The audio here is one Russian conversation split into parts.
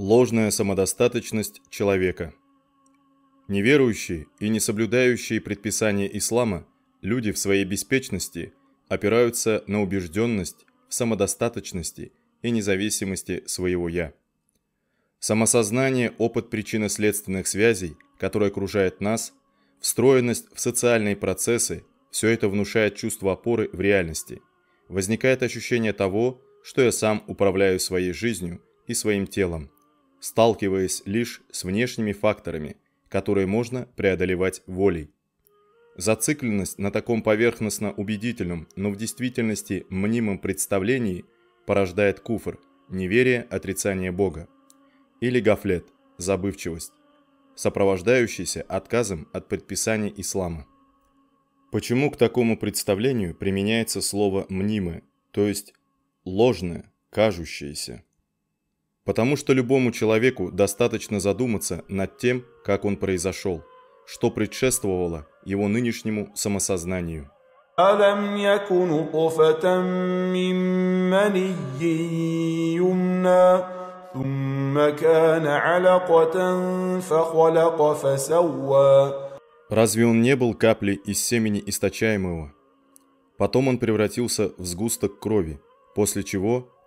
Ложная самодостаточность человека. Неверующие и не соблюдающие предписания ислама, люди в своей беспечности опираются на убежденность в самодостаточности и независимости своего «я». Самосознание – опыт причинно-следственных связей, которые окружают нас, встроенность в социальные процессы – все это внушает чувство опоры в реальности. Возникает ощущение того, что я сам управляю своей жизнью и своим телом – сталкиваясь лишь с внешними факторами, которые можно преодолевать волей. Зацикленность на таком поверхностно убедительном, но в действительности мнимом представлении порождает куфр, неверие, отрицание Бога. Или гафлет, забывчивость, сопровождающийся отказом от предписаний ислама. Почему к такому представлению применяется слово «мнимое», то есть «ложное», «кажущееся»? Потому что любому человеку достаточно задуматься над тем, как он произошел, что предшествовало его нынешнему самосознанию. ألم يك نطفة من مني يمنى ثم كان علقة فخلق فسوى Разве он не был каплей из семени источаемого? Потом он превратился в сгусток крови, после чего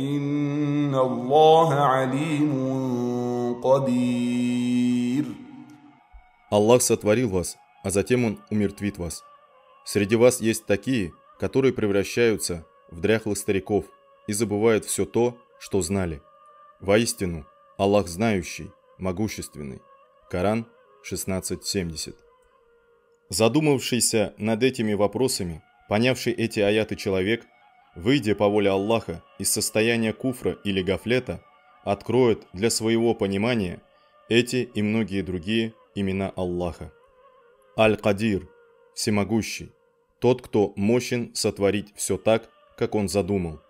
إن الله عليم قدير Аллах сотворил вас, а затем Он умертвит вас. Среди вас есть такие, которые превращаются в дряхлых стариков и забывают все то, что знали. Воистину, Аллах знающий, могущественный. Коран 16.70 Задумавшийся над этими вопросами, понявший эти аяты человек – выйдя по воле Аллаха из состояния куфра или гафлета, откроет для своего понимания эти и многие другие имена Аллаха. Аль-Кадир – всемогущий, тот, кто мощен сотворить все так, как он задумал.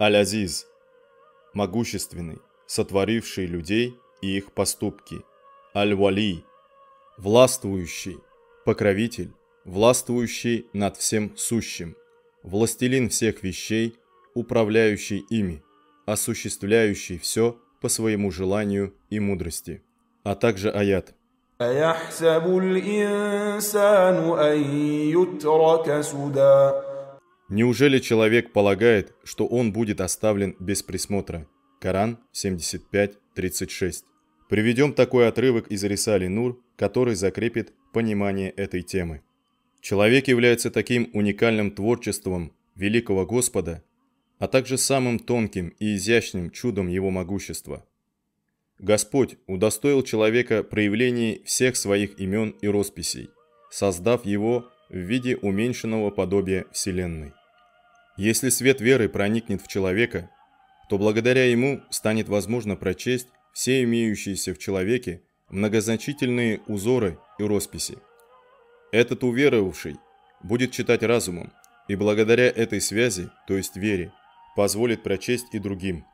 Аль-Азиз – могущественный, сотворивший людей и их поступки. Аль-Вали – властвующий, покровитель, властвующий над всем сущим властелин всех вещей, управляющий ими, осуществляющий все по своему желанию и мудрости. А также аят. Неужели человек полагает, что он будет оставлен без присмотра? Коран 75.36. Приведем такой отрывок из Рисали Нур, который закрепит понимание этой темы. Человек является таким уникальным творчеством великого Господа, а также самым тонким и изящным чудом его могущества. Господь удостоил человека проявлений всех своих имен и росписей, создав его в виде уменьшенного подобия Вселенной. Если свет веры проникнет в человека, то благодаря ему станет возможно прочесть все имеющиеся в человеке многозначительные узоры и росписи. Этот уверовавший будет читать разумом, и благодаря этой связи, то есть вере, позволит прочесть и другим.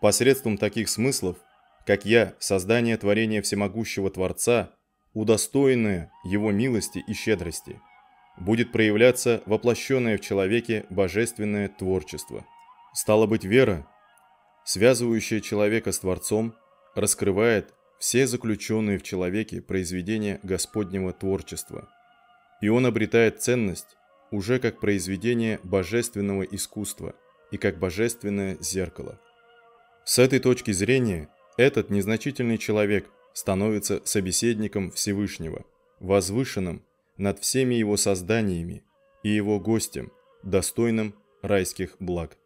Посредством таких смыслов, как я, создание творения всемогущего Творца, удостоенное Его милости и щедрости, будет проявляться воплощенное в человеке божественное творчество. Стало быть, вера, связывающая человека с Творцом, раскрывает все заключенные в человеке произведения Господнего творчества – и он обретает ценность уже как произведение божественного искусства и как божественное зеркало. С этой точки зрения этот незначительный человек становится собеседником Всевышнего, возвышенным над всеми его созданиями и его гостем, достойным райских благ.